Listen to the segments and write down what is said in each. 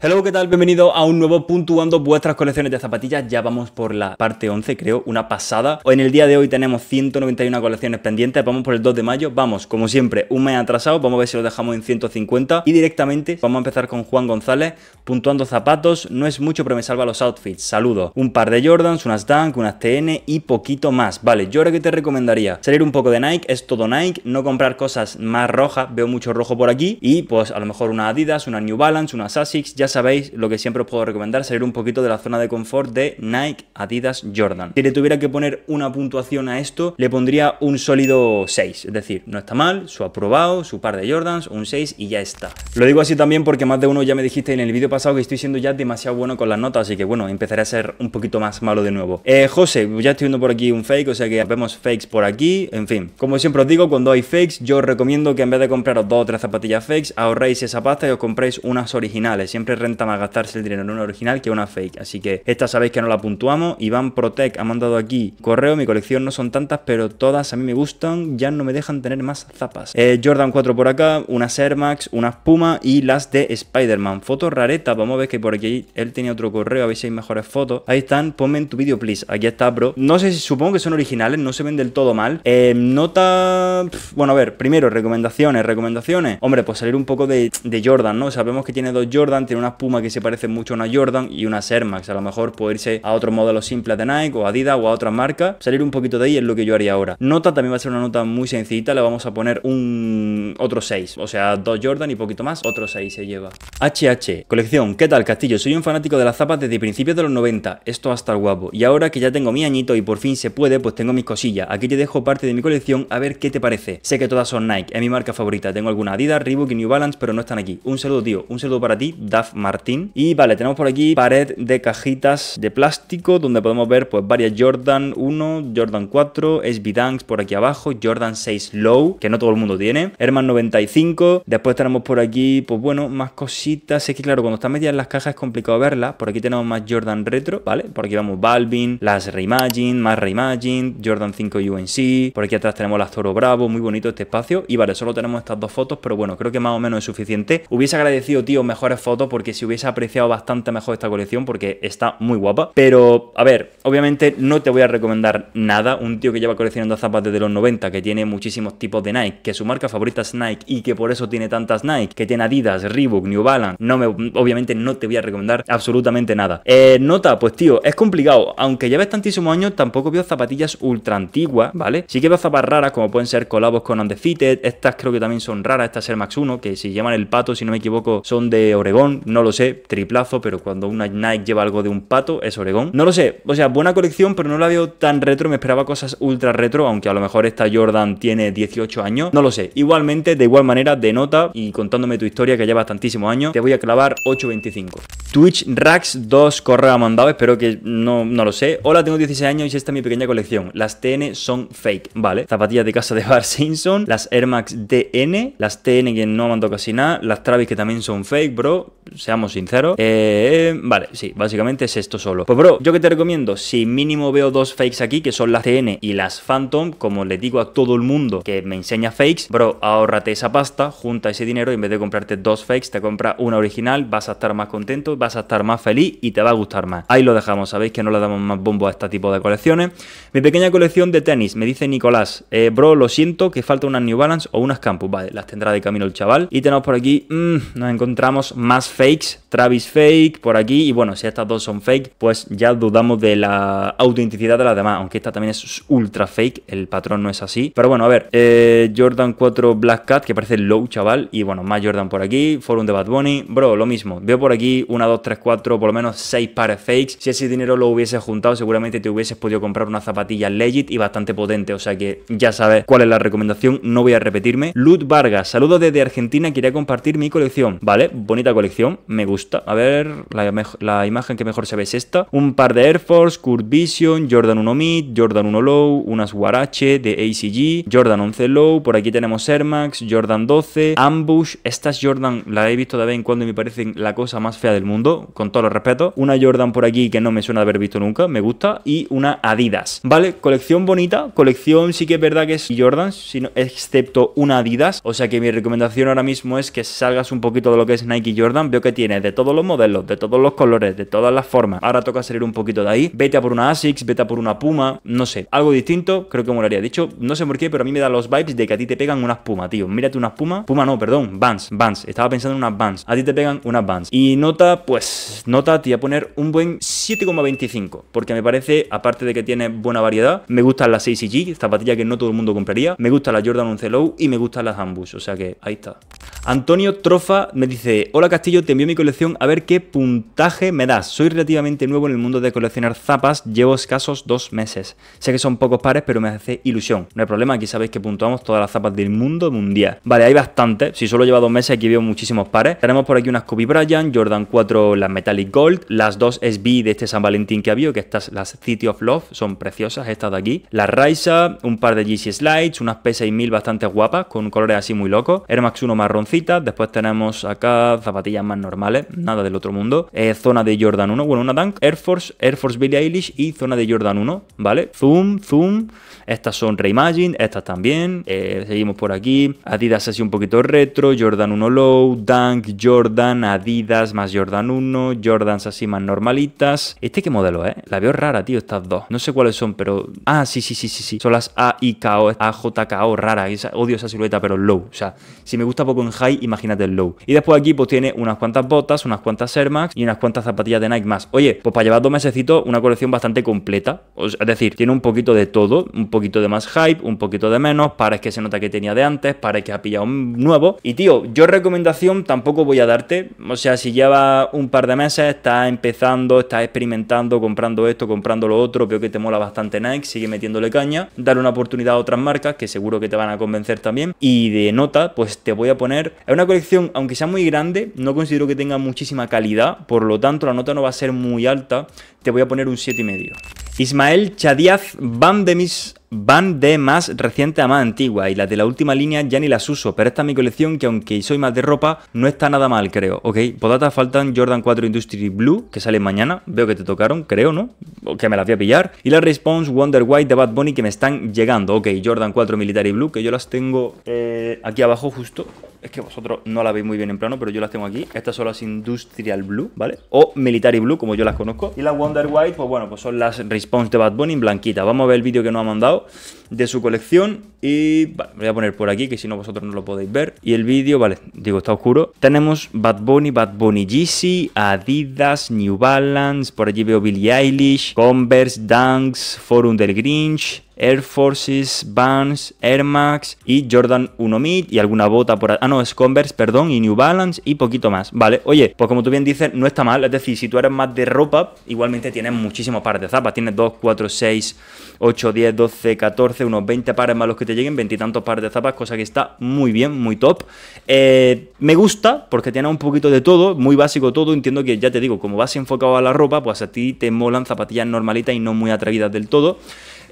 Hello, ¿qué tal? Bienvenido a un nuevo Puntuando vuestras colecciones de zapatillas. Ya vamos por la parte 11, creo, una pasada. En el día de hoy tenemos 191 colecciones pendientes, vamos por el 2 de mayo. Vamos, como siempre, un mes atrasado, vamos a ver si lo dejamos en 150. Y directamente vamos a empezar con Juan González, puntuando zapatos. No es mucho, pero me salva los outfits. saludo Un par de Jordans, unas Dunk, unas TN y poquito más. Vale, yo ahora que te recomendaría salir un poco de Nike, es todo Nike, no comprar cosas más rojas, veo mucho rojo por aquí. Y pues a lo mejor unas Adidas, unas New Balance, unas Asics, ya sabéis lo que siempre os puedo recomendar, salir un poquito de la zona de confort de Nike, Adidas, Jordan. Si le tuviera que poner una puntuación a esto, le pondría un sólido 6. Es decir, no está mal, su aprobado, su par de Jordans, un 6 y ya está. Lo digo así también porque más de uno ya me dijiste en el vídeo pasado que estoy siendo ya demasiado bueno con las notas, así que bueno, empezaré a ser un poquito más malo de nuevo. Eh, José, ya estoy viendo por aquí un fake, o sea que vemos fakes por aquí, en fin. Como siempre os digo, cuando hay fakes, yo os recomiendo que en vez de compraros dos o tres zapatillas fakes, ahorréis esa pasta y os compréis unas originales. Siempre renta más gastarse el dinero en una original que una fake. Así que esta sabéis que no la puntuamos. Iván Protec ha mandado aquí correo. Mi colección no son tantas, pero todas a mí me gustan. Ya no me dejan tener más zapas. Eh, Jordan 4 por acá, unas Air Max, unas Puma y las de Spider-Man. Fotos raretas. Vamos a ver que por aquí él tenía otro correo. A ver si hay mejores fotos. Ahí están. Ponme en tu vídeo, please. Aquí está, bro. No sé si supongo que son originales. No se ven del todo mal. Eh, nota. bueno, a ver. Primero, recomendaciones. Recomendaciones. Hombre, pues salir un poco de, de Jordan, ¿no? Sabemos que tiene dos Jordan. Tiene una Puma que se parecen mucho a una Jordan y una Sermax, A lo mejor puede irse a otro modelo simple de Nike o Adidas o a otras marcas. Salir un poquito de ahí es lo que yo haría ahora. Nota también va a ser una nota muy sencillita. Le vamos a poner un otro 6. O sea, dos Jordan y poquito más, otro 6 se lleva. HH. Colección. ¿Qué tal, Castillo? Soy un fanático de las zapas desde principios de los 90. Esto hasta el guapo. Y ahora que ya tengo mi añito y por fin se puede, pues tengo mis cosillas. Aquí te dejo parte de mi colección a ver qué te parece. Sé que todas son Nike. Es mi marca favorita. Tengo alguna Adidas, Reebok y New Balance, pero no están aquí. Un saludo, tío. Un saludo para ti, Daf Martín. Y vale, tenemos por aquí pared de cajitas de plástico donde podemos ver pues varias Jordan 1, Jordan 4, SB Dunks por aquí abajo, Jordan 6 Low, que no todo el mundo tiene, Herman 95, después tenemos por aquí pues bueno, más cositas, es que claro, cuando están metidas en las cajas es complicado verlas, por aquí tenemos más Jordan Retro, ¿vale? Por aquí vamos Balvin, las Reimagine, más Reimagine, Jordan 5 UNC, por aquí atrás tenemos las Toro Bravo, muy bonito este espacio, y vale, solo tenemos estas dos fotos, pero bueno, creo que más o menos es suficiente. Hubiese agradecido, tío, mejores fotos porque que si hubiese apreciado bastante mejor esta colección porque está muy guapa. Pero, a ver, obviamente no te voy a recomendar nada. Un tío que lleva coleccionando zapas desde los 90, que tiene muchísimos tipos de Nike, que su marca favorita es Nike y que por eso tiene tantas Nike, que tiene Adidas, Reebok, New Balance. No me, obviamente no te voy a recomendar absolutamente nada. Eh, nota, pues tío, es complicado. Aunque lleves tantísimos años, tampoco veo zapatillas ultra antiguas, ¿vale? Sí que veo zapas raras, como pueden ser colabos con Undefeated. Estas creo que también son raras. Estas el Max 1, que si llaman el pato, si no me equivoco, son de Oregón. No no lo sé, triplazo, pero cuando una Nike lleva algo de un pato, es Oregón. No lo sé, o sea, buena colección, pero no la veo tan retro, me esperaba cosas ultra retro, aunque a lo mejor esta Jordan tiene 18 años, no lo sé. Igualmente, de igual manera, denota y contándome tu historia que lleva tantísimos años, te voy a clavar 8.25. Twitch Racks 2 correo mandado, espero que no, no lo sé. Hola, tengo 16 años y esta es mi pequeña colección. Las TN son fake, vale. Zapatillas de casa de Bar Simpson, las Air Max DN, las TN que no mandó casi nada, las Travis que también son fake, bro seamos sinceros. Eh, vale, sí, básicamente es esto solo. Pues bro, yo que te recomiendo, si mínimo veo dos fakes aquí, que son las TN y las Phantom, como le digo a todo el mundo que me enseña fakes, bro, ahórrate esa pasta, junta ese dinero y en vez de comprarte dos fakes, te compra una original, vas a estar más contento, vas a estar más feliz y te va a gustar más. Ahí lo dejamos, sabéis que no le damos más bombo a este tipo de colecciones. Mi pequeña colección de tenis, me dice Nicolás, eh, bro, lo siento que falta unas New Balance o unas Campus, vale, las tendrá de camino el chaval. Y tenemos por aquí, mm, nos encontramos más fakes Travis fake por aquí y bueno, si estas dos son fake, pues ya dudamos de la autenticidad de las demás, aunque esta también es ultra fake, el patrón no es así. Pero bueno, a ver, eh, Jordan 4 Black Cat, que parece low, chaval, y bueno, más Jordan por aquí, Forum de Bad Bunny, bro, lo mismo. Veo por aquí una dos tres cuatro por lo menos seis pares fakes. Si ese dinero lo hubiese juntado, seguramente te hubieses podido comprar una zapatilla legit y bastante potente, o sea que ya sabes cuál es la recomendación, no voy a repetirme. Lut Vargas, saludos desde Argentina, quería compartir mi colección, ¿vale? Bonita colección, me gusta. A ver, la, imagen que mejor se ve es esta. Un par de Air Force, Kurt Vision, Jordan 1 Mid, Jordan 1 Low, unas Warache de ACG, Jordan 11 Low, por aquí tenemos Air Max, Jordan 12, Ambush. Estas Jordan las he visto de vez en cuando y me parecen la cosa más fea del mundo, con todo el respeto, Una Jordan por aquí que no me suena de haber visto nunca, me gusta. Y una Adidas. Vale, colección bonita, colección sí que es verdad que es Jordan, sino, excepto una Adidas. O sea que mi recomendación ahora mismo es que salgas un poquito de lo que es Nike Jordan. Veo que tienes, de todos los modelos, de todos los colores, de todas las formas. Ahora toca salir un poquito de ahí. Vete a por una ASICS, vete a por una Puma, no sé. Algo distinto, creo que molaría. Dicho, no sé por qué, pero a mí me da los vibes de que a ti te pegan unas Puma, tío. Mírate unas Puma. Puma no, perdón, Vans, Vans. Estaba pensando en unas Vans. A ti te pegan unas Vans. Y nota, pues, nota, te voy a poner un buen 7,25. Porque me parece, aparte de que tiene buena variedad, me gustan las ACG, zapatilla que no todo el mundo compraría. Me gusta la Jordan 11 Low y me gustan las Ambush. O sea que ahí está. Antonio Trofa me dice, hola Castillo, te mi colección a ver qué puntaje me da, Soy relativamente nuevo en el mundo de coleccionar zapas, llevo escasos dos meses. Sé que son pocos pares, pero me hace ilusión. No hay problema, aquí sabéis que puntuamos todas las zapas del mundo mundial Vale, hay bastante. Si solo lleva dos meses, aquí veo muchísimos pares. Tenemos por aquí unas Kobe Bryant, Jordan 4, las Metallic Gold, las dos SB de este San Valentín que había, que estas, las City of Love, son preciosas estas de aquí. La Raisa, un par de GC Slides, unas P6000 bastante guapas, con colores así muy locos. Air Max 1 marroncita Después tenemos acá zapatillas más normales normales, nada del otro mundo. Eh, zona de Jordan 1, bueno, una tank Air Force, Air Force Billy Eilish y zona de Jordan 1, ¿vale? Zoom, zoom, estas son Reimagine, estas también. Eh, seguimos por aquí. Adidas así un poquito retro, Jordan 1 Low, Dunk, Jordan, Adidas más Jordan 1, Jordans así más normalitas. ¿Este qué modelo es? Eh? La veo rara, tío, estas dos. No sé cuáles son, pero... Ah, sí, sí, sí, sí, sí. Son las AIKO, AJKO o Rara. Odio esa silueta, pero low. O sea, si me gusta poco en high, imagínate el low. Y después aquí pues tiene unas cuantas botas, unas cuantas Air Max y unas cuantas zapatillas de Nike más. Oye, pues para llevar dos mesecitos, una colección bastante completa. es decir, tiene un poquito de todo, un poquito de más hype, un poquito de menos, para que se nota que tenía de antes, para que ha pillado un nuevo. Y tío, yo recomendación tampoco voy a darte. O sea, si llevas un par de meses, estás empezando, estás experimentando, comprando esto, comprando lo otro, veo que te mola bastante Nike, sigue metiéndole caña, dale una oportunidad a otras marcas que seguro que te van a convencer también. Y de nota, pues te voy a poner... Es una colección, aunque sea muy grande, no considero que tenga muchísima calidad, por lo tanto la nota no va a ser muy alta, te voy a poner un 7,5. Ismael Chadiaz van de mis van de más reciente a más antigua y las de la última línea ya ni las uso, pero esta es mi colección que aunque soy más de ropa, no está nada mal, creo, ¿ok? podatas faltan Jordan 4 Industry Blue, que sale mañana, veo que te tocaron, creo, ¿no? O que me las voy a pillar. Y la Response Wonder White de Bad Bunny que me están llegando, ok, Jordan 4 Military Blue, que yo las tengo eh, aquí abajo justo, es que vosotros no la veis muy bien en plano, pero yo las tengo aquí. Estas son las Industrial Blue, ¿vale? O Military Blue, como yo las conozco. Y las Wonder White, pues bueno, pues son las Response de Bad Bunny blanquita. Vamos a ver el vídeo que nos ha mandado de su colección. Y vale, me voy a poner por aquí, que si no vosotros no lo podéis ver. Y el vídeo, vale, digo, está oscuro. Tenemos Bad Bunny, Bad Bunny Yeezy, Adidas, New Balance, por allí veo Billie Eilish, Converse, Dunks, Forum del Grinch, Air Forces, Vans, Air Max y Jordan 1 Mid y alguna bota por... Ah, no, es Converse, perdón, y New Balance y poquito más. Vale, oye, pues como tú bien dices, no está mal. Es decir, si tú eres más de ropa, igualmente tienes muchísimos pares de zapas. Tienes 2, 4, 6, 8, 10, 12, 14, unos 20 pares más los que te lleguen, veintitantos pares de zapas, cosa que está muy bien, muy top. Eh, me gusta porque tiene un poquito de todo, muy básico todo. Entiendo que ya te digo, como vas enfocado a la ropa, pues a ti te molan zapatillas normalitas y no muy atrevidas del todo.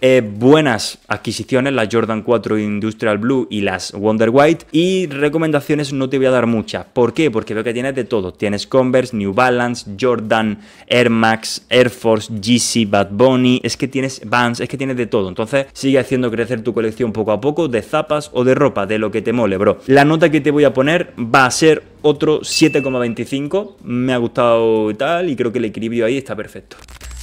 Eh, buenas adquisiciones, las Jordan 4 Industrial Blue y las Wonder White. Y recomendaciones no te voy a dar muchas. ¿Por qué? Porque veo que tienes de todo. Tienes Converse, New Balance, Jordan, Air Max, Air Force, GC, Bad Bunny. Es que tienes Vans, es que tienes de todo. Entonces sigue haciendo crecer tu colección poco a poco de zapas o de ropa, de lo que te mole, bro. La nota que te voy a poner va a ser otro 7,25. Me ha gustado y tal, y creo que el equilibrio ahí está perfecto.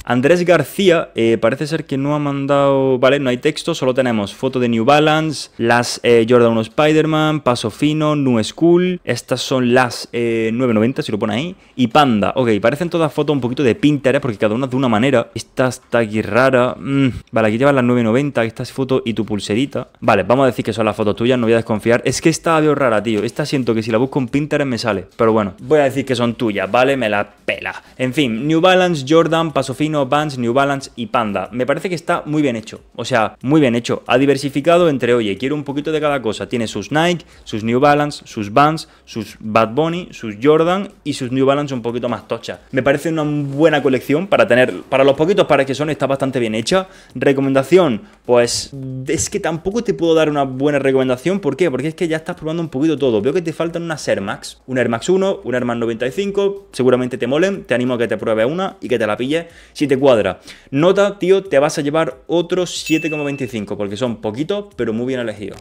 Andrés García, eh, parece ser que no ha mandado, vale, no hay texto, solo tenemos foto de New Balance, las eh, Jordan 1 Spider-Man, Paso Fino, New School, estas son las 990, eh, si lo pone ahí, y Panda, ok, parecen todas fotos un poquito de Pinterest, porque cada una de una manera, esta está aquí rara, mm, vale, aquí llevas las 990, esta es foto y tu pulserita, vale, vamos a decir que son las fotos tuyas, no voy a desconfiar, es que esta veo rara, tío, esta siento que si la busco en Pinterest me sale, pero bueno, voy a decir que son tuyas, vale, me la pela, en fin, New Balance, Jordan, Paso Fino, Bands, New Balance y Panda. Me parece que está muy bien hecho. O sea, muy bien hecho. Ha diversificado entre, oye, quiero un poquito de cada cosa. Tiene sus Nike, sus New Balance, sus Vans, sus Bad Bunny, sus Jordan y sus New Balance un poquito más tocha. Me parece una buena colección para tener. Para los poquitos pares que son, está bastante bien hecha. Recomendación, pues es que tampoco te puedo dar una buena recomendación. ¿Por qué? Porque es que ya estás probando un poquito todo. Veo que te faltan unas Air Max. Una Air Max 1, un Air Max 95. Seguramente te molen. Te animo a que te pruebes una y que te la pilles. Si te cuadra. Nota, tío, te vas a llevar otros 7,25 porque son poquitos, pero muy bien elegidos.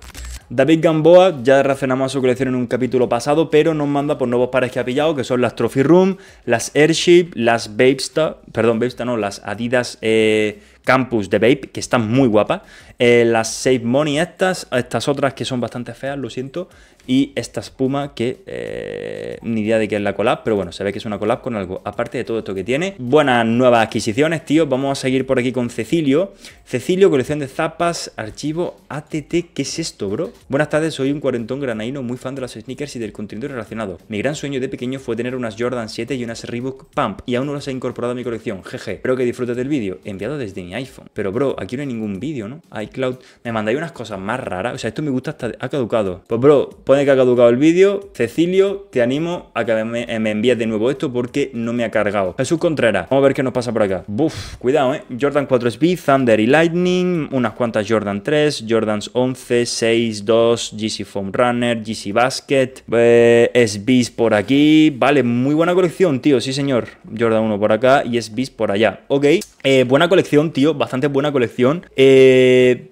David Gamboa, ya reaccionamos a su colección en un capítulo pasado, pero nos manda por nuevos pares que ha pillado, que son las Trophy Room, las Airship, las Babesta, perdón, Babesta no, las Adidas... Eh, Campus de Vape, que están muy guapas. Eh, las Save Money estas, estas otras que son bastante feas, lo siento. Y esta espuma que eh, ni idea de qué es la collab, pero bueno, se ve que es una collab con algo. Aparte de todo esto que tiene, buenas nuevas adquisiciones, tío. Vamos a seguir por aquí con Cecilio. Cecilio, colección de zapas, archivo ATT. ¿Qué es esto, bro? Buenas tardes, soy un cuarentón granaíno muy fan de las sneakers y del contenido relacionado. Mi gran sueño de pequeño fue tener unas Jordan 7 y unas Reebok Pump y aún no las he incorporado a mi colección. Jeje, espero que disfrutes del vídeo. Enviado desde iPhone. Pero, bro, aquí no hay ningún vídeo, ¿no? iCloud, me mandáis unas cosas más raras. O sea, esto me gusta hasta... Ha caducado. Pues, bro, pone que ha caducado el vídeo. Cecilio, te animo a que eh, me, envíes de nuevo esto porque no me ha cargado. Jesús Contreras, vamos a ver qué nos pasa por acá. Buf, cuidado, ¿eh? Jordan 4 SB, Thunder y Lightning, unas cuantas Jordan 3, Jordans 11, 6, 2, GC Foam Runner, GC Basket, eh, es SBs por aquí. Vale, muy buena colección, tío, sí señor. Jordan 1 por acá y SBs por allá. Ok, eh, buena colección, tío bastante buena colección. Eh,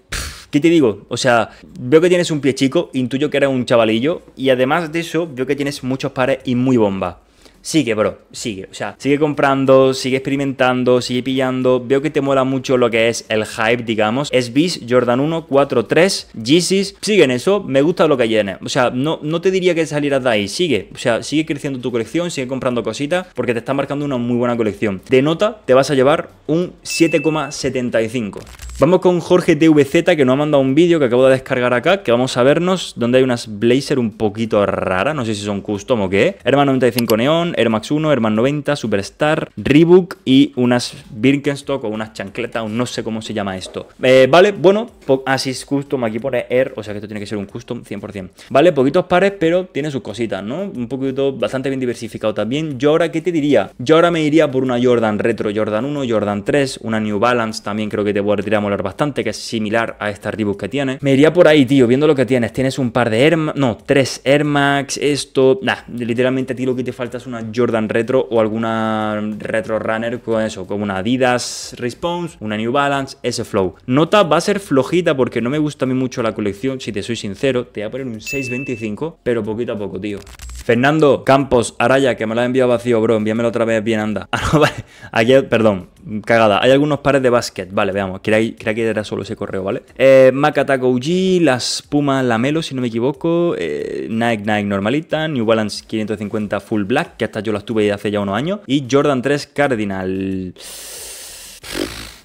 ¿Qué te digo? O sea, veo que tienes un pie chico, intuyo que eres un chavalillo, y además de eso, veo que tienes muchos pares y muy bomba sigue, bro, sigue. O sea, sigue comprando, sigue experimentando, sigue pillando. Veo que te mola mucho lo que es el hype, digamos. Es bis, Jordan 1, 4, 3, Yeezys. Sigue en eso, me gusta lo que él. O sea, no, no te diría que salieras de ahí, sigue. O sea, sigue creciendo tu colección, sigue comprando cositas, porque te está marcando una muy buena colección. De nota, te vas a llevar un 7,75. Vamos con Jorge TVZ que nos ha mandado un vídeo que acabo de descargar acá, que vamos a vernos, donde hay unas blazer un poquito raras, no sé si son custom o qué. Herman 95 Neon, Air Max 1, Herman 90, Superstar, Rebook y unas Birkenstock o unas chancletas, no sé cómo se llama esto. Eh, vale, bueno, así ah, es custom, aquí pone Air, o sea que esto tiene que ser un custom 100%. Vale, poquitos pares, pero tiene sus cositas, ¿no? Un poquito bastante bien diversificado también. Yo ahora, ¿qué te diría? Yo ahora me iría por una Jordan Retro, Jordan 1, Jordan 3, una New Balance también creo que te voy a retirar bastante, que es similar a esta Reebok que tiene. Me iría por ahí, tío, viendo lo que tienes. Tienes un par de Air no, tres Air Max, esto... nada literalmente a ti lo que te falta es una Jordan Retro o alguna Retro Runner con eso, como una Adidas Response, una New Balance, ese flow. Nota va a ser flojita porque no me gusta a mí mucho la colección, si te soy sincero. Te voy a poner un 6.25, pero poquito a poco, tío. Fernando Campos Araya, que me lo ha enviado vacío, bro. Envíamelo otra vez bien, anda. Ah, no, vale. Aquí, perdón, cagada. Hay algunos pares de básquet. Vale, veamos. Creía que era solo ese correo, ¿vale? Eh, Macataco las Pumas Lamelo, si no me equivoco. Eh, Nike Nike normalita. New Balance 550 Full Black, que hasta yo las tuve hace ya unos años. Y Jordan 3 Cardinal.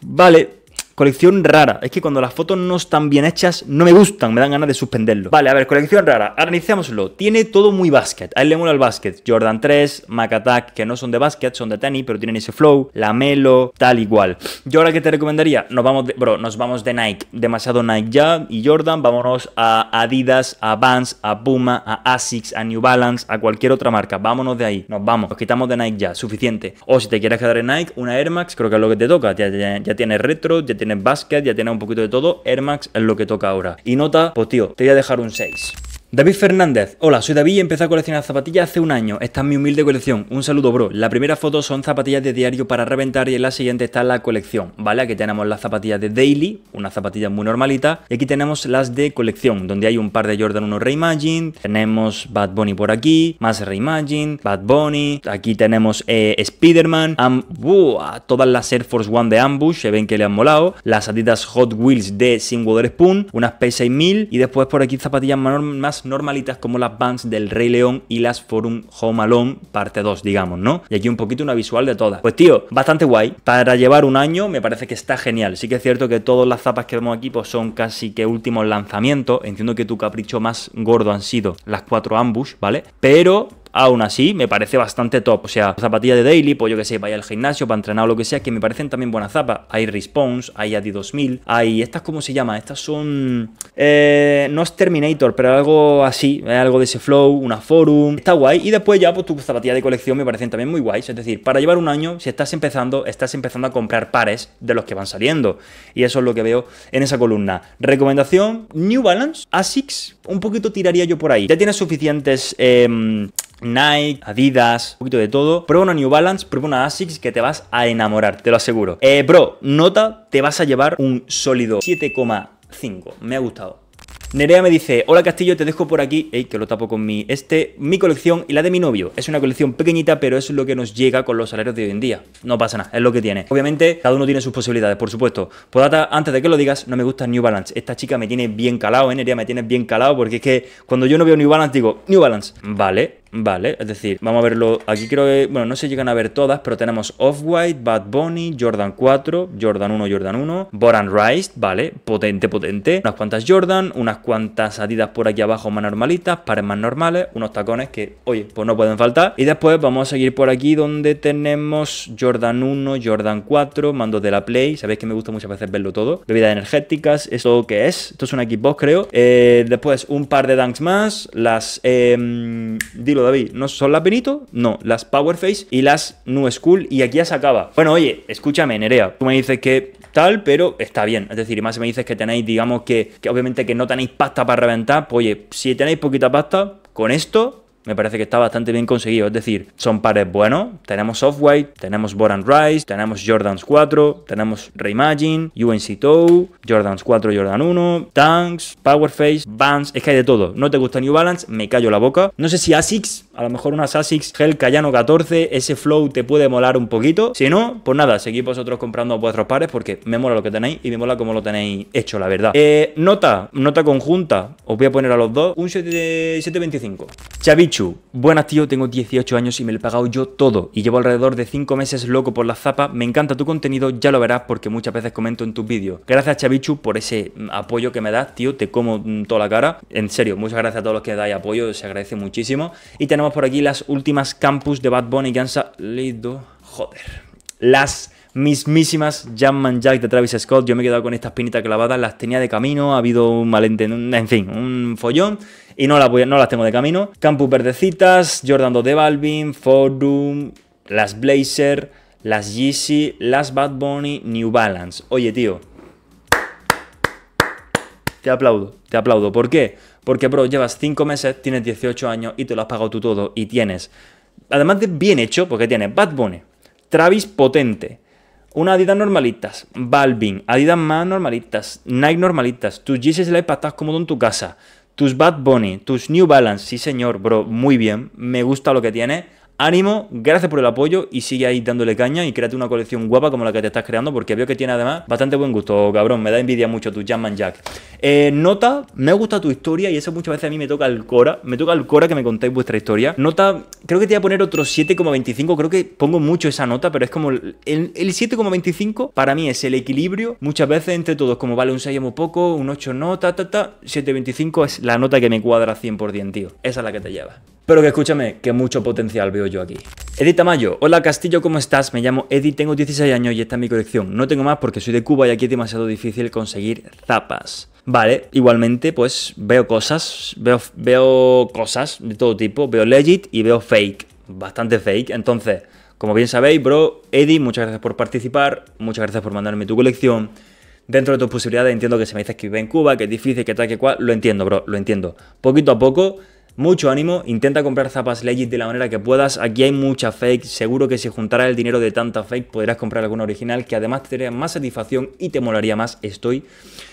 Vale, Colección rara. Es que cuando las fotos no están bien hechas, no me gustan, me dan ganas de suspenderlo. Vale, a ver, colección rara. iniciémoslo Tiene todo muy basket. Ahí le mola el basket. Jordan 3, Mac Attack, que no son de basket, son de tenis, pero tienen ese flow. La Melo, tal igual. Yo ahora que te recomendaría, nos vamos de, bro, nos vamos de Nike. Demasiado Nike ya y Jordan. Vámonos a Adidas, a Vans, a Puma, a Asics, a New Balance, a cualquier otra marca. Vámonos de ahí. Nos vamos. Nos quitamos de Nike ya. Suficiente. O si te quieres quedar en Nike, una Air Max, creo que es lo que te toca. Ya, ya, ya tienes retro, ya tienes tienes básquet ya tiene un poquito de todo. Air Max es lo que toca ahora. Y nota, pues tío, te voy a dejar un 6. David Fernández, hola, soy David y empecé a coleccionar zapatillas hace un año. Esta es mi humilde colección. Un saludo, bro. La primera foto son zapatillas de diario para reventar y en la siguiente está la colección, ¿vale? Aquí tenemos las zapatillas de Daily, una zapatillas muy normalita. Y aquí tenemos las de colección, donde hay un par de Jordan 1 Reimagined. tenemos Bad Bunny por aquí, más Reimagined. Bad Bunny, aquí tenemos eh, Spider-Man, todas las Air Force One de Ambush, se ven que le han molado, las adidas Hot Wheels de Water Spoon, unas P6000 y después por aquí zapatillas más normalitas como las bands del Rey León y las Forum Home Alone parte 2, digamos, ¿no? Y aquí un poquito una visual de todas. Pues tío, bastante guay. Para llevar un año me parece que está genial. Sí que es cierto que todas las zapas que vemos aquí pues, son casi que últimos lanzamientos. Entiendo que tu capricho más gordo han sido las cuatro ambush, ¿vale? Pero Aún así, me parece bastante top. O sea, zapatilla de daily, pues yo que sé, para al gimnasio, para entrenar o lo que sea, que me parecen también buenas zapas. Hay Response, hay Adi 2000, hay... ¿Estas cómo se llama? Estas son... Eh, no es Terminator, pero algo así, eh, algo de ese flow, una Forum. Está guay. Y después ya, pues tus zapatillas de colección me parecen también muy guays. Es decir, para llevar un año, si estás empezando, estás empezando a comprar pares de los que van saliendo. Y eso es lo que veo en esa columna. Recomendación, New Balance, ASICS, un poquito tiraría yo por ahí. Ya tienes suficientes em, Nike, Adidas, un poquito de todo. Prueba una New Balance, prueba una ASICS que te vas a enamorar, te lo aseguro. Eh, bro, nota, te vas a llevar un sólido 7,5. Me ha gustado. Nerea me dice, hola Castillo, te dejo por aquí, Ey, que lo tapo con mi, este, mi colección y la de mi novio. Es una colección pequeñita, pero es lo que nos llega con los salarios de hoy en día. No pasa nada, es lo que tiene. Obviamente, cada uno tiene sus posibilidades, por supuesto. por data, antes de que lo digas, no me gusta New Balance. Esta chica me tiene bien calado, ¿eh, Nerea? Me tiene bien calado porque es que cuando yo no veo New Balance digo, New Balance. Vale, Vale, es decir, vamos a verlo. Aquí creo que, bueno, no se llegan a ver todas, pero tenemos Off-White, Bad Bunny, Jordan 4, Jordan 1, Jordan 1, Boran Rice, vale, potente, potente. Unas cuantas Jordan, unas cuantas Adidas por aquí abajo más normalitas, pares más normales, unos tacones que, oye, pues no pueden faltar. Y después vamos a seguir por aquí donde tenemos Jordan 1, Jordan 4, mando de la Play. Sabéis que me gusta muchas veces verlo todo. Bebidas energéticas, eso que es? Esto es un Xbox, creo. Eh, después un par de dunks más, las eh, Dilo David. No son las Benito, no, las Powerface y las New School. Y aquí ya se acaba. Bueno, oye, escúchame, Nerea. Tú me dices que tal, pero está bien. Es decir, más si me dices que tenéis, digamos, que, que obviamente que no tenéis pasta para reventar, pues oye, si tenéis poquita pasta, con esto me parece que está bastante bien conseguido. Es decir, son pares buenos. Tenemos White tenemos Boran Rise, tenemos Jordans 4, tenemos Reimagine, UNC Toe, Jordans 4, Jordan 1, Tanks, Powerface, Vans. Es que hay de todo. No te gusta New Balance, me callo la boca. No sé si ASICS, a lo mejor unas ASICS Gel Cayano 14, ese flow te puede molar un poquito. Si no, pues nada, seguid vosotros comprando vuestros pares porque me mola lo que tenéis y me mola cómo lo tenéis hecho, la verdad. Eh, nota, nota conjunta. Os voy a poner a los dos un 7, 725. Chavichu, buenas tío, tengo 18 años y me lo he pagado yo todo y llevo alrededor de 5 meses loco por la zapa, me encanta tu contenido, ya lo verás porque muchas veces comento en tus vídeos. Gracias Chavichu por ese mm, apoyo que me das, tío, te como mm, toda la cara. En serio, muchas gracias a todos los que dais apoyo, se agradece muchísimo. Y tenemos por aquí las últimas campus de Bad Bunny que han salido... Joder. Las mismísimas Jamman Jack de Travis Scott. Yo me he quedado con estas pinitas clavadas, las tenía de camino, ha habido un malentendido, en fin, un follón. Y no las, no las tengo de camino. Campus Verdecitas, Jordan de Balvin, Forum, las Blazer, las Yeezy, las Bad Bunny, New Balance. Oye, tío. Te aplaudo, te aplaudo. ¿Por qué? Porque, bro, llevas 5 meses, tienes 18 años y te lo has pagado tú todo. Y tienes, además de bien hecho, porque tienes Bad Bunny, Travis potente, unas Adidas normalitas, Balvin, Adidas más normalitas, Nike normalitas, tus Yeezys la para estar cómodo en tu casa, tus Bad Bunny, tus New Balance, sí señor, bro, muy bien, me gusta lo que tiene, Ánimo, gracias por el apoyo y sigue ahí dándole caña y créate una colección guapa como la que te estás creando porque veo que tiene además bastante buen gusto, cabrón. Me da envidia mucho tu Jamman Jack. Eh, nota, me gusta tu historia y eso muchas veces a mí me toca el cora. Me toca el cora que me contéis vuestra historia. Nota, creo que te voy a poner otro 7,25. Creo que pongo mucho esa nota, pero es como el, el 7,25 para mí es el equilibrio muchas veces entre todos. Como vale, un 6 muy poco, un 8 no, ta, ta, ta. 7,25 es la nota que me cuadra 100%, tío. Esa es la que te lleva. Pero que escúchame, que mucho potencial veo yo aquí. Edith Tamayo, hola Castillo, ¿cómo estás? Me llamo Edith, tengo 16 años y esta es mi colección. No tengo más porque soy de Cuba y aquí es demasiado difícil conseguir zapas. Vale, igualmente pues veo cosas, veo, veo cosas de todo tipo, veo legit y veo fake, bastante fake. Entonces, como bien sabéis, bro, Eddie, muchas gracias por participar, muchas gracias por mandarme tu colección. Dentro de tus posibilidades entiendo que se me dice que vive en Cuba, que es difícil, que tal, que cual, lo entiendo, bro, lo entiendo. Poquito a poco mucho ánimo, intenta comprar zapas legit de la manera que puedas, aquí hay mucha fake, seguro que si juntaras el dinero de tanta fake podrás comprar alguna original que además te daría más satisfacción y te molaría más, estoy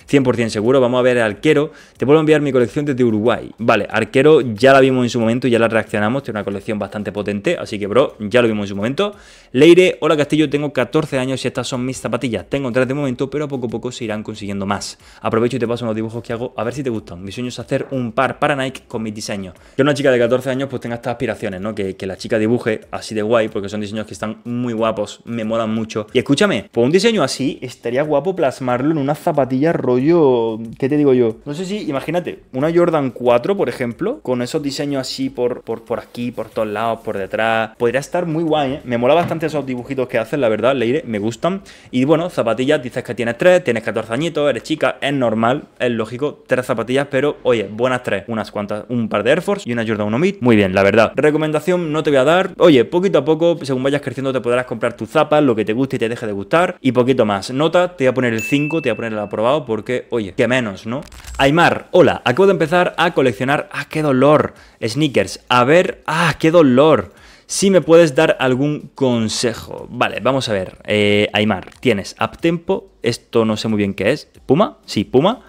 100% seguro, vamos a ver arquero, te puedo enviar mi colección desde Uruguay, vale, arquero ya la vimos en su momento, ya la reaccionamos, tiene una colección bastante potente, así que bro, ya lo vimos en su momento, Leire, hola Castillo, tengo 14 años y estas son mis zapatillas, tengo tres de momento, pero poco a poco se irán consiguiendo más, aprovecho y te paso unos dibujos que hago, a ver si te gustan, mi sueño es hacer un par para Nike con mis diseños, yo, Que una chica de 14 años pues tenga estas aspiraciones, ¿no? Que, que la chica dibuje así de guay, porque son diseños que están muy guapos, me molan mucho. Y escúchame, por pues, un diseño así estaría guapo plasmarlo en una zapatilla rollo, ¿qué te digo yo? No sé si, imagínate, una Jordan 4, por ejemplo, con esos diseños así por, por, aquí, por todos lados, por detrás, podría estar muy guay, ¿eh? Me mola bastante esos dibujitos que hacen, la verdad, Leire, me gustan. Y bueno, zapatillas, dices que tienes 3, tienes 14 añitos, eres chica, es normal, es lógico, tres zapatillas, pero oye, buenas tres, unas cuantas, un par de Air y una Jordan 1 Mid. Muy bien, la verdad. Recomendación no te voy a dar. Oye, poquito a poco, según vayas creciendo, te podrás comprar tus zapas, lo que te guste y te deje de gustar. Y poquito más. Nota, te voy a poner el 5, te voy a poner el aprobado porque, oye, que menos, ¿no? Aymar, hola, acabo de empezar a coleccionar. ¡Ah, qué dolor! Sneakers, a ver, ¡ah, qué dolor! Si me puedes dar algún consejo. Vale, vamos a ver. Eh, Aymar, tienes aptempo esto no sé muy bien qué es. ¿Puma? Sí, Puma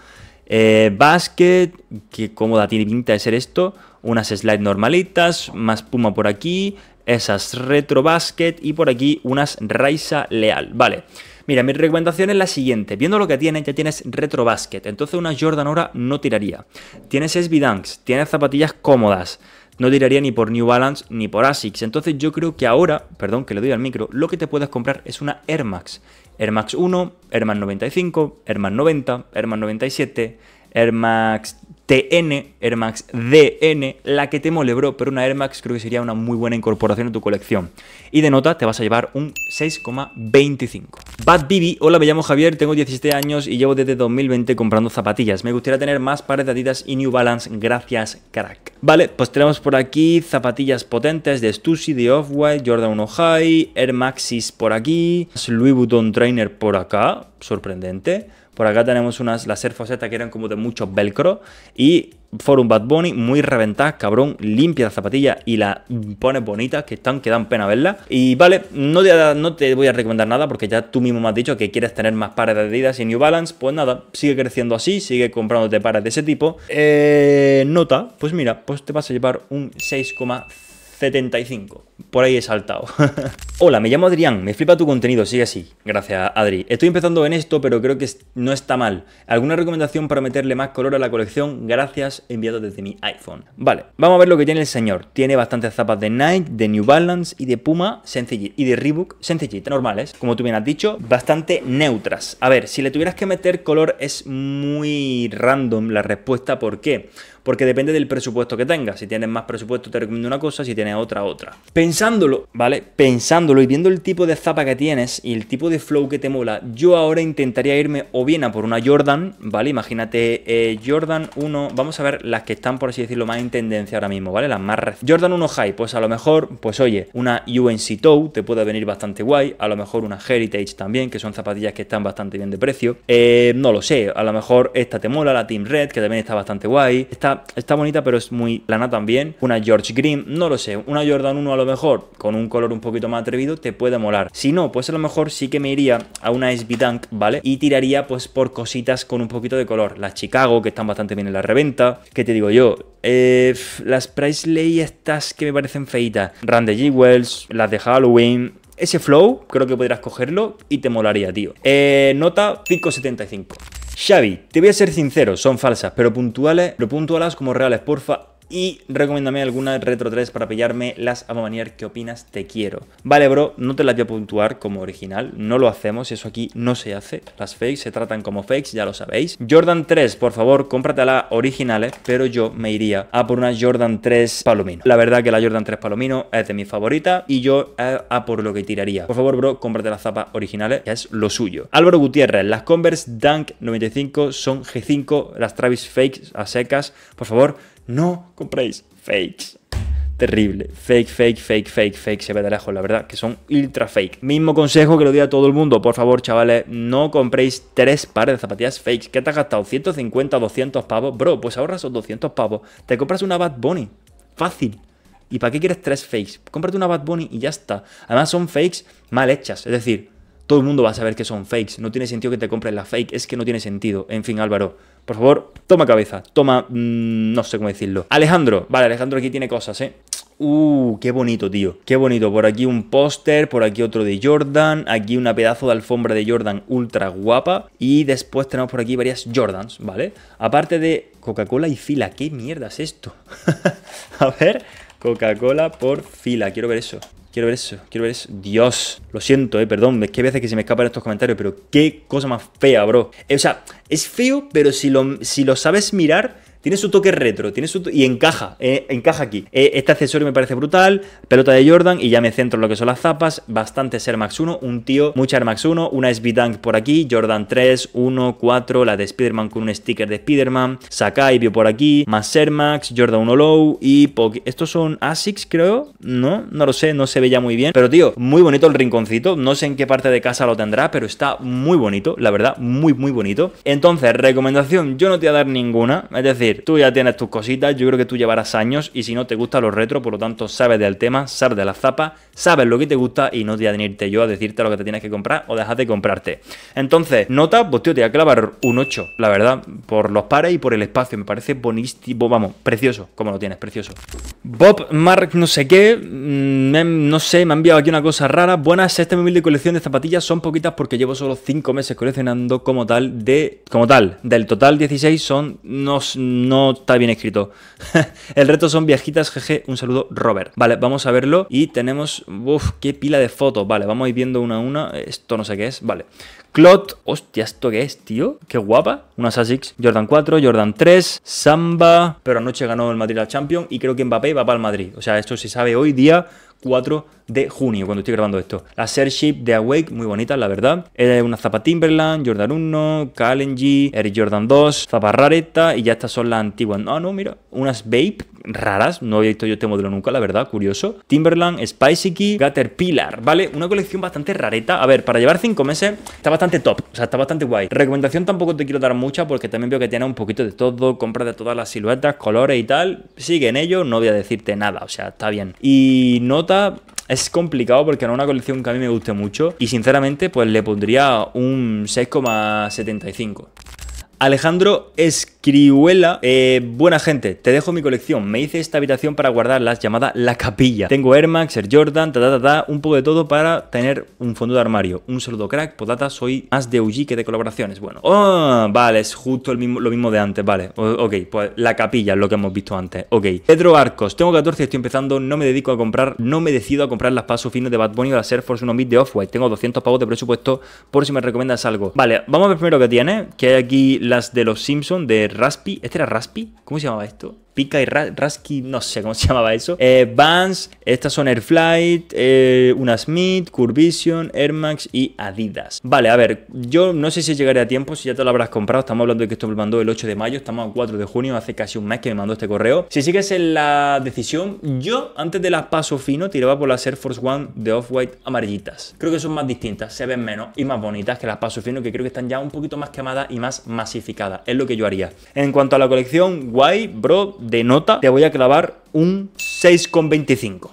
eh, basket, que cómoda tiene pinta de ser esto. Unas slides normalitas, más puma por aquí, esas retro basket y por aquí unas raisa leal. Vale. Mira, mi recomendación es la siguiente. Viendo lo que tienen, ya tienes retro basket. Entonces una Jordan ahora no tiraría. Tienes Dunks, tienes zapatillas cómodas. No tiraría ni por New Balance ni por ASICS. Entonces yo creo que ahora, perdón que le doy al micro, lo que te puedes comprar es una Air Max Air Max 1, Air Max 95, Air Max 90, Air Max 97, Air Max TN, Air Max DN, la que te mole, pero una Air Max creo que sería una muy buena incorporación en tu colección. Y de nota te vas a llevar un 6,25. Bad Bibi, hola, me llamo Javier, tengo 17 años y llevo desde 2020 comprando zapatillas. Me gustaría tener más pares de Adidas y New Balance. Gracias, crack. Vale, pues tenemos por aquí zapatillas potentes de Stussy, de Off-White, Jordan 1 High, Air Maxis por aquí, Louis Vuitton Trainer por acá, sorprendente. Por acá tenemos unas, las Air que eran como de mucho velcro y Forum Bad Bunny, muy reventada, cabrón, limpia la zapatilla y la pones bonita que están, que dan pena verla Y vale, no te, no te voy a recomendar nada porque ya tú mismo me has dicho que quieres tener más pares de Adidas y New Balance, pues nada, sigue creciendo así, sigue comprándote pares de ese tipo. Eh, nota, pues mira, pues te vas a llevar un 6,5 75. Por ahí he saltado. Hola, me llamo Adrián. Me flipa tu contenido, sigue así. Gracias, Adri. Estoy empezando en esto, pero creo que no está mal. ¿Alguna recomendación para meterle más color a la colección? Gracias, enviado desde mi iPhone. Vale, vamos a ver lo que tiene el señor. Tiene bastantes zapas de Nike, de New Balance y de Puma, sencill Y de Rebook sencillitas, Normales, como tú bien has dicho, bastante neutras. A ver, si le tuvieras que meter color es muy random la respuesta. ¿Por qué? Porque depende del presupuesto que tengas. Si tienes más presupuesto te recomiendo una cosa, si tienes otra otra. Pensándolo, ¿vale? Pensándolo y viendo el tipo de zapa que tienes y el tipo de flow que te mola, yo ahora intentaría irme o bien a por una Jordan, ¿vale? Imagínate eh, Jordan 1, vamos a ver las que están, por así decirlo, más en tendencia ahora mismo, ¿vale? Las más Jordan 1 High, pues a lo mejor, pues oye, una UNC Toe te puede venir bastante guay, a lo mejor una Heritage también, que son zapatillas que están bastante bien de precio. Eh, no lo sé, a lo mejor esta te mola, la Team Red, que también está bastante guay. Está, está bonita, pero es muy plana también. Una George Green, no lo sé una Jordan 1 a lo mejor con un color un poquito más atrevido te puede molar. Si no, pues a lo mejor sí que me iría a una SB Tank, ¿vale? Y tiraría pues por cositas con un poquito de color. Las Chicago, que están bastante bien en la reventa. ¿Qué te digo yo? Eh, las Lay estas que me parecen feitas. Randy G. Wells, las de Halloween, ese flow creo que podrías cogerlo y te molaría, tío. Eh, nota 575. Xavi, te voy a ser sincero, son falsas, pero puntuales, pero puntualas como reales, porfa, y recomiéndame alguna Retro 3 para pillarme las Amamanier. ¿Qué que opinas, te quiero. Vale, bro, no te las voy a puntuar como original, no lo hacemos, eso aquí no se hace. Las fakes se tratan como fakes, ya lo sabéis. Jordan 3, por favor, cómpratela originales, eh, pero yo me iría a por una Jordan 3 Palomino. La verdad que la Jordan 3 Palomino es de mi favorita y yo eh, a por lo que tiraría. Por favor, bro, cómprate las zapas originales, que es lo suyo. Álvaro Gutiérrez, las Converse Dunk 95 son G5, las Travis Fakes a secas. Por favor, no compréis fakes. Terrible. Fake, fake, fake, fake, fake. Se ve de lejos, la verdad, que son ultra fake. Mismo consejo que lo di a todo el mundo. Por favor, chavales, no compréis tres pares de zapatillas fakes. ¿Qué te has gastado? ¿150, 200 pavos? Bro, pues ahorras esos 200 pavos. Te compras una Bad Bunny. Fácil. ¿Y para qué quieres tres fakes? Cómprate una Bad Bunny y ya está. Además, son fakes mal hechas. Es decir, todo el mundo va a saber que son fakes. No tiene sentido que te compres la fake, es que no tiene sentido. En fin, Álvaro, por favor, toma cabeza, toma, mm, no sé cómo decirlo. Alejandro, vale, Alejandro aquí tiene cosas, ¿eh? Uh, qué bonito, tío. Qué bonito. Por aquí un póster, por aquí otro de Jordan, aquí una pedazo de alfombra de Jordan ultra guapa y después tenemos por aquí varias Jordans, ¿vale? Aparte de Coca-Cola y fila. ¿Qué mierda es esto? A ver, Coca-Cola por fila, quiero ver eso. Quiero ver eso, quiero ver eso. Dios, lo siento, eh, perdón, es que hay veces que se me escapan estos comentarios, pero qué cosa más fea, bro. Eh, o sea, es feo, pero si lo, si lo sabes mirar, tiene su toque retro, tiene su y encaja, eh, encaja aquí. Eh, este accesorio me parece brutal, pelota de Jordan y ya me centro en lo que son las zapas, Bastante ser Max 1, un tío, mucha Air Max 1, una SB Dunk por aquí, Jordan 3, 1, 4, la de Spiderman con un sticker de Spiderman Sakai vio por aquí, más Air Max, Jordan 1 Low y Poki. Estos son ASICs, creo, ¿no? No lo sé, no se veía muy bien, pero tío, muy bonito el rinconcito, no sé en qué parte de casa lo tendrá, pero está muy bonito, la verdad, muy, muy bonito. Entonces, recomendación, yo no te voy a dar ninguna, es decir, tú ya tienes tus cositas, yo creo que tú llevarás años y si no te gustan los retros, por lo tanto sabes del tema, sabes de las zapas, sabes lo que te gusta y no te voy a venirte yo a decirte lo que te tienes que comprar o dejas de comprarte. Entonces, nota, pues tío, te voy a clavar un 8, la verdad, por los pares y por el espacio. Me parece bonísimo, vamos, precioso, como lo tienes, precioso. Bob Mark, no sé qué, mm, no sé, me ha enviado aquí una cosa rara. Buenas, este móvil de colección de zapatillas son poquitas porque llevo solo 5 meses coleccionando como tal de, como tal, del total 16 son no está bien escrito. el reto son viejitas, jeje, un saludo Robert. Vale, vamos a verlo y tenemos, Uf, qué pila de fotos. Vale, vamos a ir viendo una a una, esto no sé qué es, vale. Clot, hostia, ¿esto qué es, tío? Qué guapa. Unas Asics, Jordan 4, Jordan 3, Samba, pero anoche ganó el Madrid al Champions y creo que Mbappé va para el Madrid. O sea, esto se sabe hoy día 4 de junio, cuando estoy grabando esto. La Sership de Awake, muy bonita, la verdad. una zapa Timberland, Jordan 1, Kalenji, Air Jordan 2, zapa rareta y ya estas son las antiguas. No, no, mira, unas Vape raras, no había visto yo este modelo nunca, la verdad, curioso. Timberland, Spicy Key, Pillar ¿vale? Una colección bastante rareta. A ver, para llevar 5 meses está bastante top, o sea, está bastante guay. Recomendación tampoco te quiero dar mucha porque también veo que tiene un poquito de todo, compra de todas las siluetas, colores y tal. Sigue en ello, no voy a decirte nada, o sea, está bien. Y nota, es complicado porque no una colección que a mí me guste mucho. Y sinceramente, pues le pondría un 6,75. Alejandro Escriuela. Eh, buena gente, te dejo mi colección. Me hice esta habitación para guardarlas, llamada La Capilla. Tengo Air Max, Air Jordan, ta, ta, ta, un poco de todo para tener un fondo de armario. Un saludo crack, potata, soy más de UG que de colaboraciones. Bueno, ah, vale, es justo lo mismo de antes, vale. ok, pues La Capilla, lo que hemos visto antes. Ok, Pedro Arcos, tengo 14, estoy empezando, no me dedico a comprar, no me decido a comprar las pasos finos de Bad Bunny o las Air Force 1 Mid de Off-White. Tengo 200 pavos de presupuesto por si me recomiendas algo. Vale, vamos a ver primero que tiene, que hay aquí la de los Simpsons, de Raspi. ¿Este era Raspi? ¿Cómo se llamaba esto? Pica y Rasky, no sé cómo se llamaba eso. Eh, Vans, estas son Airflight, eh, una Smith, Curvision, Air Max y Adidas. Vale, a ver, yo no sé si llegaré a tiempo, si ya te lo habrás comprado. Estamos hablando de que esto me mandó el 8 de mayo, estamos a 4 de junio, hace casi un mes que me mandó este correo. Si sigues en la decisión, yo antes de las paso fino tiraba por las Air Force One de Off-White amarillitas. Creo que son más distintas, se ven menos y más bonitas que las paso fino, que creo que están ya un poquito más quemadas y más masificadas. Es lo que yo haría. En cuanto a la colección, guay, bro, de nota, te voy a clavar un 6,25.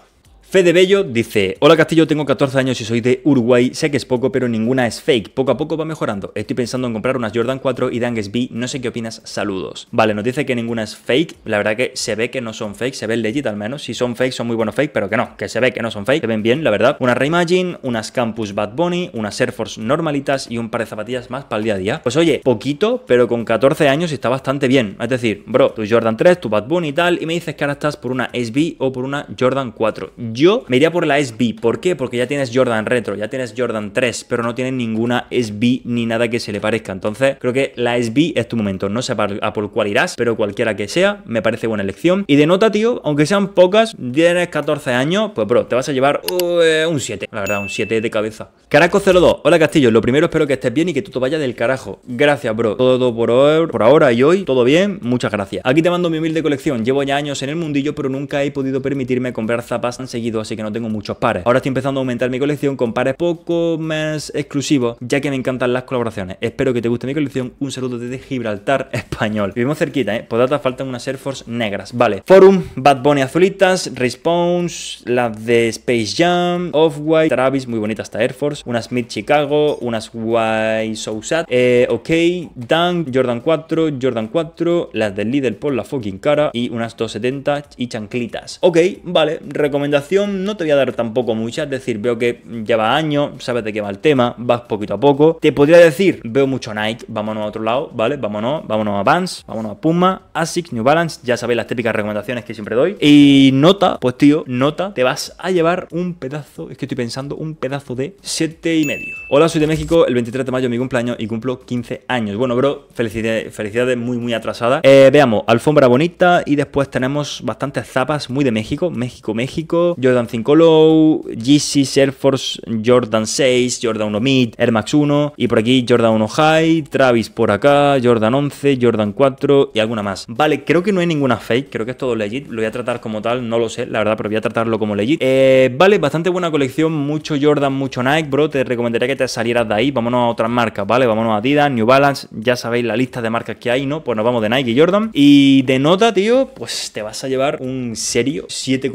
Fede Bello dice, hola Castillo, tengo 14 años y soy de Uruguay, sé que es poco, pero ninguna es fake, poco a poco va mejorando. Estoy pensando en comprar unas Jordan 4 y Dangues B, no sé qué opinas, saludos. Vale, nos dice que ninguna es fake, la verdad que se ve que no son fake, se ve legit al menos, si son fake son muy buenos fake, pero que no, que se ve que no son fake, se ven bien, la verdad. Una Reimagine, unas Campus Bad Bunny, unas Air Force normalitas y un par de zapatillas más para el día a día. Pues oye, poquito, pero con 14 años está bastante bien. Es decir, bro, tu Jordan 3, tu Bad Bunny y tal, y me dices que ahora estás por una SB o por una Jordan 4. Yo me iría por la SB. ¿Por qué? Porque ya tienes Jordan Retro, ya tienes Jordan 3, pero no tienes ninguna SB ni nada que se le parezca. Entonces, creo que la SB es tu momento. No sé a por cuál irás, pero cualquiera que sea, me parece buena elección. Y de nota, tío, aunque sean pocas, tienes 14 años, pues bro, te vas a llevar uh, un 7. La verdad, un 7 de cabeza. Caraco 02. Hola Castillo, lo primero espero que estés bien y que tú te vayas del carajo. Gracias, bro. Todo, por, por ahora y hoy, todo bien, muchas gracias. Aquí te mando mi humilde colección. Llevo ya años en el mundillo, pero nunca he podido permitirme comprar zapas enseguida así que no tengo muchos pares. Ahora estoy empezando a aumentar mi colección con pares poco más exclusivos, ya que me encantan las colaboraciones. Espero que te guste mi colección. Un saludo desde Gibraltar español. Vivimos cerquita, ¿eh? Podata faltan unas Air Force negras. Vale. Forum, Bad Bunny azulitas, Response, las de Space Jam, Off-White, Travis, muy bonita esta Air Force, unas Mid Chicago, unas White Sousat, eh, OK, Dunk, Jordan 4, Jordan 4, las del Lidl por la fucking cara y unas 270 y chanclitas. Ok, vale, recomendación no te voy a dar tampoco mucha, es decir, veo que lleva años, sabes de qué va el tema, vas poquito a poco. Te podría decir, veo mucho Nike, vámonos a otro lado, ¿vale? Vámonos, vámonos a Vans, vámonos a Puma, Asics, New Balance, ya sabéis las típicas recomendaciones que siempre doy. Y nota, pues tío, nota, te vas a llevar un pedazo, es que estoy pensando, un pedazo de 7 y medio. Hola, soy de México, el 23 de mayo mi cumpleaños y cumplo 15 años. Bueno, bro, felicidades, felicidades muy, muy atrasadas. Eh, veamos, alfombra bonita y después tenemos bastantes zapas muy de México, México, México. Yo Jordan 5 Low, Yeezys, Air Force, Jordan 6, Jordan 1 Mid, Air Max 1 y por aquí Jordan 1 High, Travis por acá, Jordan 11, Jordan 4 y alguna más. Vale, creo que no hay ninguna fake, creo que es todo legit, lo voy a tratar como tal, no lo sé, la verdad, pero voy a tratarlo como legit. Eh, vale, bastante buena colección, mucho Jordan, mucho Nike, bro, te recomendaría que te salieras de ahí, vámonos a otras marcas, ¿vale? Vámonos a Adidas, New Balance, ya sabéis la lista de marcas que hay, ¿no? Pues nos vamos de Nike y Jordan. Y de nota, tío, pues te vas a llevar un serio 7,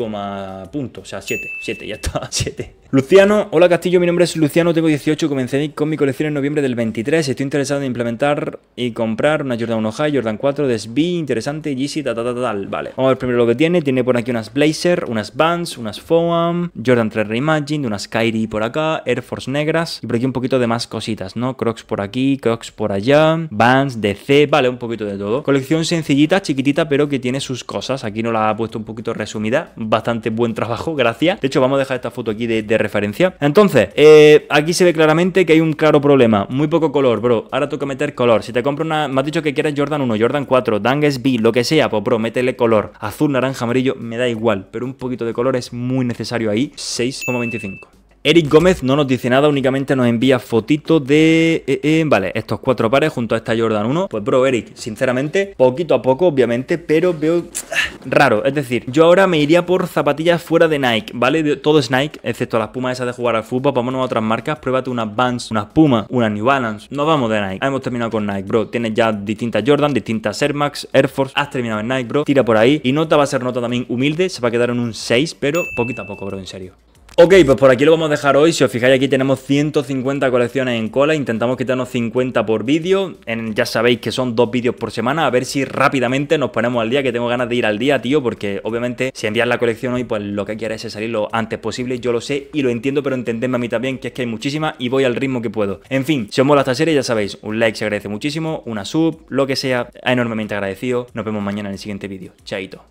puntos sea, 7, 7, ya está, 7. Luciano, hola Castillo, mi nombre es Luciano, tengo 18, comencé con mi colección en noviembre del 23, estoy interesado en implementar y comprar una Jordan 1 High, Jordan 4, DesB, interesante, Yeezy, ta, ta, ta, tal, vale. Vamos a ver primero lo que tiene, tiene por aquí unas Blazer, unas Vans, unas Foam, Jordan 3 Reimagined, unas Kyrie por acá, Air Force negras y por aquí un poquito de más cositas, ¿no? Crocs por aquí, Crocs por allá, Vans, DC, vale, un poquito de todo. Colección sencillita, chiquitita, pero que tiene sus cosas, aquí no la ha puesto un poquito resumida, bastante buen trabajo, gracias. De hecho, vamos a dejar esta foto aquí de referencia. Entonces, eh, aquí se ve claramente que hay un claro problema. Muy poco color, bro. Ahora toca meter color. Si te compro una... Me has dicho que quieras Jordan 1, Jordan 4, Danges B, lo que sea, pues bro, métele color. Azul, naranja, amarillo, me da igual. Pero un poquito de color es muy necesario ahí. 6,25. Eric Gómez no nos dice nada, únicamente nos envía fotitos de... Eh, eh, vale, estos cuatro pares junto a esta Jordan 1. Pues bro, Eric, sinceramente, poquito a poco, obviamente, pero veo ah, raro. Es decir, yo ahora me iría por zapatillas fuera de Nike, ¿vale? Todo es Nike, excepto las Pumas esas de jugar al fútbol. Vámonos a otras marcas, pruébate unas Vans, unas Puma unas New Balance. no vamos de Nike. Hemos terminado con Nike, bro. Tienes ya distintas Jordan, distintas Air Max, Air Force. Has terminado en Nike, bro. Tira por ahí. Y nota va a ser nota también humilde. Se va a quedar en un 6, pero poquito a poco, bro, en serio. Ok, pues por aquí lo vamos a dejar hoy. Si os fijáis, aquí tenemos 150 colecciones en cola. Intentamos quitarnos 50 por vídeo. ya sabéis que son dos vídeos por semana. A ver si rápidamente nos ponemos al día, que tengo ganas de ir al día, tío, porque obviamente si envías la colección hoy, pues lo que quieres es salir lo antes posible. Yo lo sé y lo entiendo, pero entendedme a mí también que es que hay muchísimas y voy al ritmo que puedo. En fin, si os mola esta serie, ya sabéis, un like se agradece muchísimo, una sub, lo que sea, enormemente agradecido. Nos vemos mañana en el siguiente vídeo. Chaito.